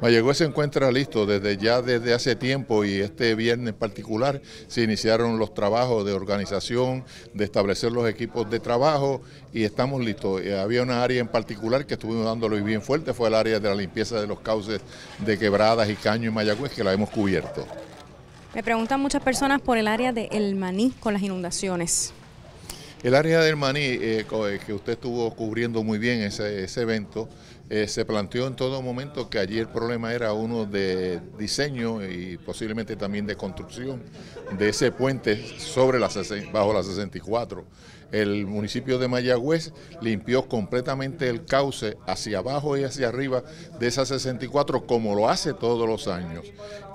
Mayagüez se encuentra listo desde ya desde hace tiempo y este viernes en particular se iniciaron los trabajos de organización, de establecer los equipos de trabajo y estamos listos. Eh, había una área en particular que estuvimos dándole bien fuerte, fue el área de la limpieza de los cauces de quebradas y caños en Mayagüez que la hemos cubierto. Me preguntan muchas personas por el área de El Maní con las inundaciones. El área del Maní, eh, eh, que usted estuvo cubriendo muy bien ese, ese evento, eh, se planteó en todo momento que allí el problema era uno de diseño y posiblemente también de construcción de ese puente sobre bajo la 64. El municipio de Mayagüez limpió completamente el cauce hacia abajo y hacia arriba de esa 64 como lo hace todos los años.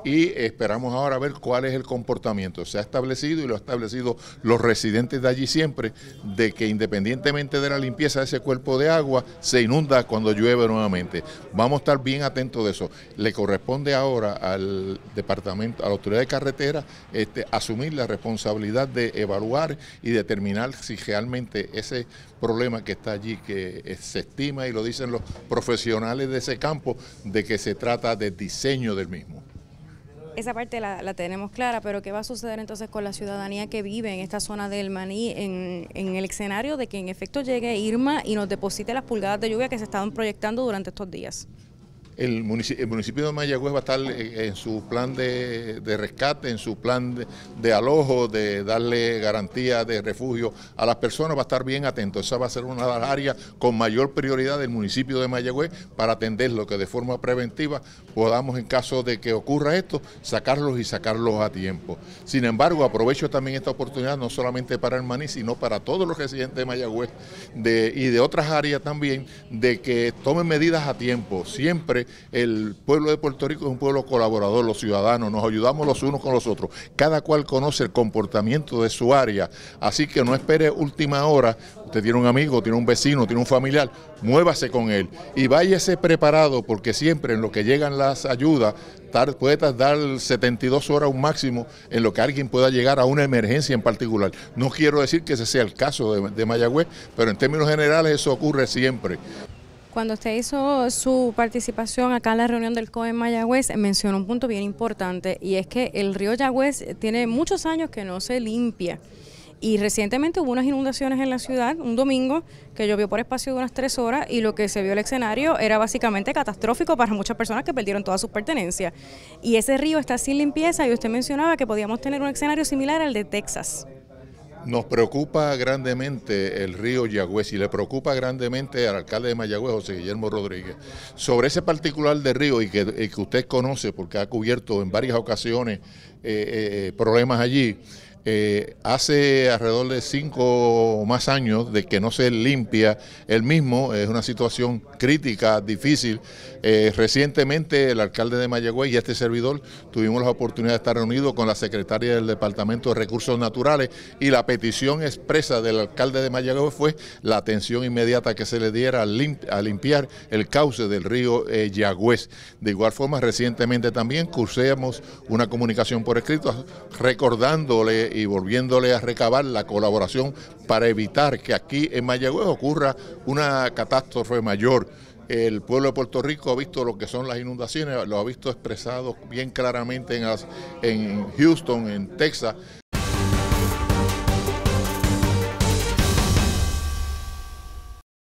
Y esperamos ahora ver cuál es el comportamiento. Se ha establecido y lo han establecido los residentes de allí siempre, de que independientemente de la limpieza de ese cuerpo de agua, se inunda cuando llueve nuevamente. Vamos a estar bien atentos de eso. Le corresponde ahora al departamento, a la autoridad de carretera, este, asumir la responsabilidad de evaluar y determinar si realmente ese problema que está allí, que eh, se estima y lo dicen los profesionales de ese campo, de que se trata de diseño del mismo. Esa parte la, tenemos clara, pero ¿qué va a suceder entonces con la ciudadanía que vive en esta zona del Maní en el escenario de que en efecto llegue Irma y nos deposite las pulgadas de lluvia que se estaban proyectando durante estos días? el municipio, de Mayagüez va a estar eh, en su plan de, rescate, en su plan de, alojo, de darle garantía de refugio a las personas, va a estar bien atento. Esa va a ser una de las áreas con mayor prioridad del municipio de Mayagüez para atenderlo, que de forma preventiva podamos, en caso de que ocurra esto, sacarlos y sacarlos a tiempo. Sin embargo, aprovecho también esta oportunidad, no solamente para el Maní, sino para todos los residentes de Mayagüez y de otras áreas también, de que tomen medidas a tiempo, siempre el pueblo de Puerto Rico es un pueblo colaborador, los ciudadanos, nos ayudamos los unos con los otros. Cada cual conoce el comportamiento de su área, así que no espere última hora. Usted tiene un amigo, tiene un vecino, tiene un familiar, muévase con él y váyase preparado porque siempre en lo que llegan las ayudas puede tardar 72 horas un máximo en lo que alguien pueda llegar a una emergencia en particular. No quiero decir que ese sea el caso de Mayagüez, pero en términos generales eso ocurre siempre. Cuando usted hizo su participación acá en la reunión del COE Mayagüez, mencionó un punto bien importante y es que el río Yagüez tiene muchos años que no se limpia. Y recientemente hubo unas inundaciones en la ciudad, un domingo, que llovió por espacio de unas tres horas y lo que se vio el escenario era básicamente catastrófico para muchas personas que perdieron todas sus pertenencias. Y ese río está sin limpieza y usted mencionaba que podíamos tener un escenario similar al de Texas. Nos preocupa grandemente el río Yagüez y le preocupa grandemente al alcalde de Mayagüez, José Guillermo Rodríguez. Sobre ese particular de río y que, usted conoce porque ha cubierto en varias ocasiones eh, eh, eh, problemas allí, eh, hace alrededor de cinco o más años de que no se limpia el mismo, es una situación crítica, difícil. Eh, recientemente el alcalde de Mayagüez y este servidor tuvimos la oportunidad de estar reunidos con la secretaria del Departamento de Recursos Naturales y la petición expresa del alcalde de Mayagüez fue la atención inmediata que se le diera a, limpiar el cauce del río eh, Yagüez. De igual forma, recientemente también ...curséamos una comunicación por escrito recordándole y volviéndole a recabar la colaboración para evitar que aquí en Mayagüez ocurra una catástrofe mayor. El pueblo de Puerto Rico ha visto lo que son las inundaciones, lo ha visto expresado bien claramente en, en Houston, en Texas.